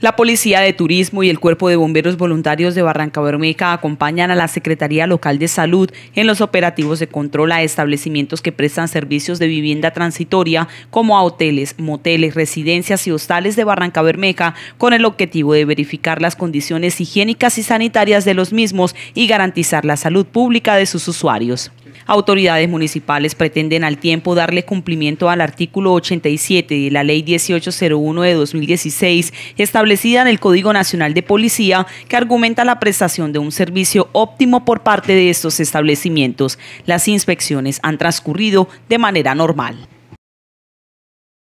La Policía de Turismo y el Cuerpo de Bomberos Voluntarios de Barranca Bermeja acompañan a la Secretaría Local de Salud en los operativos de control a establecimientos que prestan servicios de vivienda transitoria como a hoteles, moteles, residencias y hostales de Barranca Bermeja con el objetivo de verificar las condiciones higiénicas y sanitarias de los mismos y garantizar la salud pública de sus usuarios. Autoridades municipales pretenden al tiempo darle cumplimiento al artículo 87 de la Ley 1801 de 2016, establecida en el Código Nacional de Policía, que argumenta la prestación de un servicio óptimo por parte de estos establecimientos. Las inspecciones han transcurrido de manera normal.